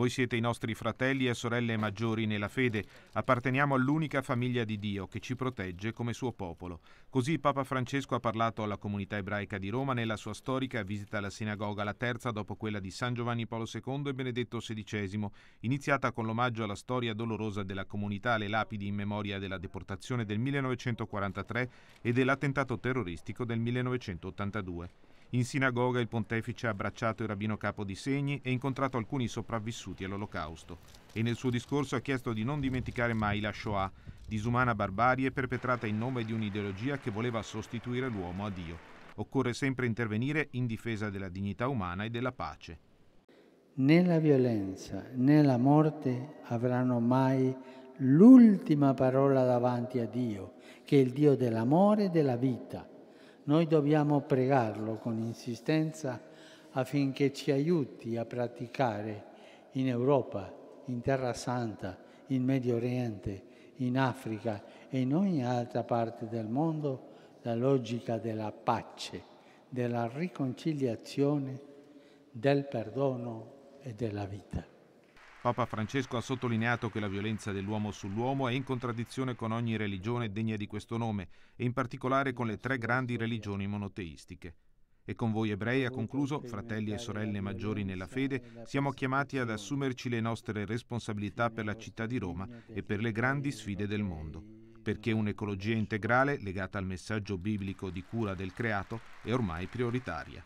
Voi siete i nostri fratelli e sorelle maggiori nella fede, apparteniamo all'unica famiglia di Dio che ci protegge come suo popolo. Così Papa Francesco ha parlato alla comunità ebraica di Roma nella sua storica visita alla sinagoga, la terza dopo quella di San Giovanni Paolo II e Benedetto XVI, iniziata con l'omaggio alla storia dolorosa della comunità alle lapidi in memoria della deportazione del 1943 e dell'attentato terroristico del 1982. In sinagoga il pontefice ha abbracciato il rabbino capo di Segni e incontrato alcuni sopravvissuti all'olocausto e nel suo discorso ha chiesto di non dimenticare mai la Shoah, disumana barbarie perpetrata in nome di un'ideologia che voleva sostituire l'uomo a Dio. Occorre sempre intervenire in difesa della dignità umana e della pace. Né la violenza né la morte avranno mai l'ultima parola davanti a Dio, che è il Dio dell'amore e della vita noi dobbiamo pregarlo con insistenza affinché ci aiuti a praticare in Europa, in Terra Santa, in Medio Oriente, in Africa e in ogni altra parte del mondo la logica della pace, della riconciliazione, del perdono e della vita. Papa Francesco ha sottolineato che la violenza dell'uomo sull'uomo è in contraddizione con ogni religione degna di questo nome e in particolare con le tre grandi religioni monoteistiche. E con voi ebrei, ha concluso, fratelli e sorelle maggiori nella fede, siamo chiamati ad assumerci le nostre responsabilità per la città di Roma e per le grandi sfide del mondo, perché un'ecologia integrale legata al messaggio biblico di cura del creato è ormai prioritaria.